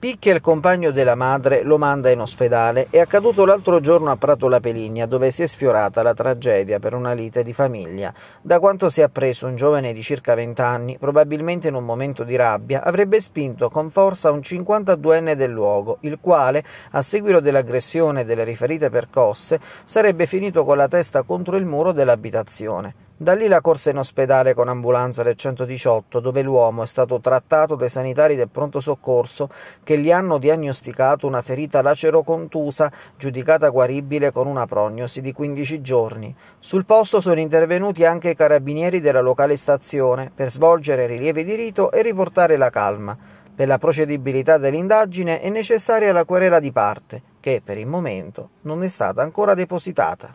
Picchia il compagno della madre lo manda in ospedale, è accaduto l'altro giorno a Prato La Peligna, dove si è sfiorata la tragedia per una lite di famiglia. Da quanto si è appreso, un giovane di circa 20 anni, probabilmente in un momento di rabbia, avrebbe spinto con forza un 52enne del luogo, il quale, a seguito dell'aggressione e delle riferite percosse, sarebbe finito con la testa contro il muro dell'abitazione. Da lì la corsa in ospedale con ambulanza del 118, dove l'uomo è stato trattato dai sanitari del pronto soccorso che gli hanno diagnosticato una ferita lacerocontusa giudicata guaribile con una prognosi di 15 giorni. Sul posto sono intervenuti anche i carabinieri della locale stazione per svolgere rilievi di rito e riportare la calma. Per la procedibilità dell'indagine è necessaria la querela di parte, che per il momento non è stata ancora depositata.